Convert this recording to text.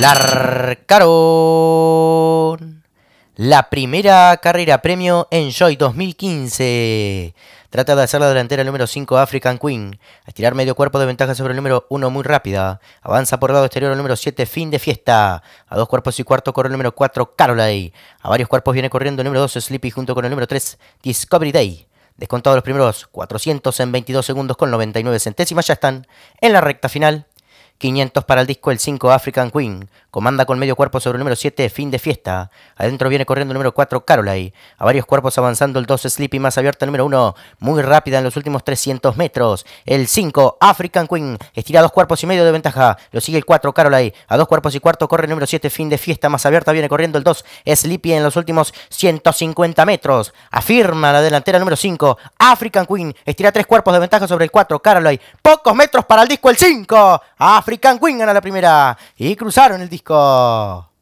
Larcaron. La primera carrera premio en Joy 2015. Trata de hacer la delantera el número 5 African Queen. A tirar medio cuerpo de ventaja sobre el número 1 muy rápida. Avanza por lado exterior el número 7 Fin de Fiesta. A dos cuerpos y cuarto corre el número 4 Caroline. A varios cuerpos viene corriendo el número 2 Sleepy junto con el número 3 Discovery Day. Descontado los primeros 400 en 22 segundos con 99 centésimas ya están en la recta final. 500 para el disco el 5 African Queen. Comanda con medio cuerpo sobre el número 7 Fin de Fiesta. Adentro viene corriendo el número 4 Caroline. A varios cuerpos avanzando el 2 Sleepy más abierta el número 1. Muy rápida en los últimos 300 metros. El 5 African Queen. Estira dos cuerpos y medio de ventaja. Lo sigue el 4 Caroline. A dos cuerpos y cuarto corre el número 7 Fin de Fiesta más abierta. Viene corriendo el 2 Sleepy en los últimos 150 metros. Afirma la delantera número 5 African Queen. Estira tres cuerpos de ventaja sobre el 4 Caroline. Pocos metros para el disco el 5. African Queen gana la primera y cruzaron el disco.